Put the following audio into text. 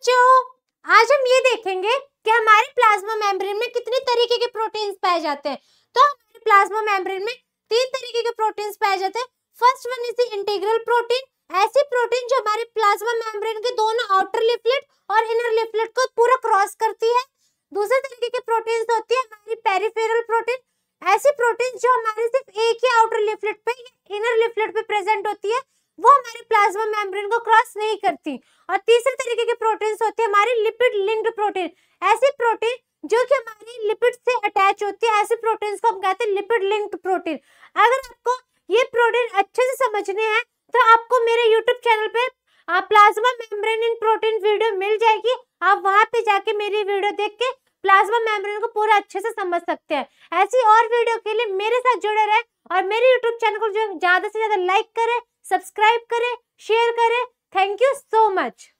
बच्चों आज हम ये देखेंगे कि हमारे प्लाज्मा मेम्ब्रेन में कितने तरीके के प्रोटीन्स पाए जाते हैं तो हमारे प्लाज्मा मेम्ब्रेन में तीन तरीके के प्रोटीन्स पाए जाते हैं first one is the integral protein ऐसे प्रोटीन जो हमारे प्लाज्मा मेम्ब्रेन के दोनों आउटर लिफलेट और इनर लिफलेट को पूरा क्रॉस करती है दूसरे तरीके के प्रोटीन्स होती है हमारी पेरिफेरल प्रोटीन ऐसी प्रोटीन जो हमारे सिर्फ एक ही आउटर लिफलेट पे इनर लिफलेट पे प्रेजेंट होती है वो हमारे प्लाज्मा मेम्ब्रेन को क्रॉस नहीं करती और तीसरे तरीके के प्रोटीन होते हैं हमारे लिपिड लिंक्ड प्रोटीन ऐसे प्रोटीन जो कि हमारी लिपिड से अटैच होती है ऐसे प्रोटीन को हम कहते हैं लिपिड लिंक्ड प्रोटीन अगर आपको ये प्रोटीन अच्छे से समझने हैं तो आपको मेरे यूट्यूब चैनल पे प्लाज्मा मेम्ब्रेन इन प्रोटीन वीडियो मिल जाएगी आप वहाँ पे जाके मेरी वीडियो देख के प्लाज्मा मेम्ब्रेन को पूरा अच्छे से समझ सकते हैं ऐसी और वीडियो के लिए मेरे साथ जुड़े रहे और मेरे यूट्यूब चैनल को जो ज़्यादा से ज़्यादा लाइक करें सब्सक्राइब करें शेयर करें थैंक यू सो मच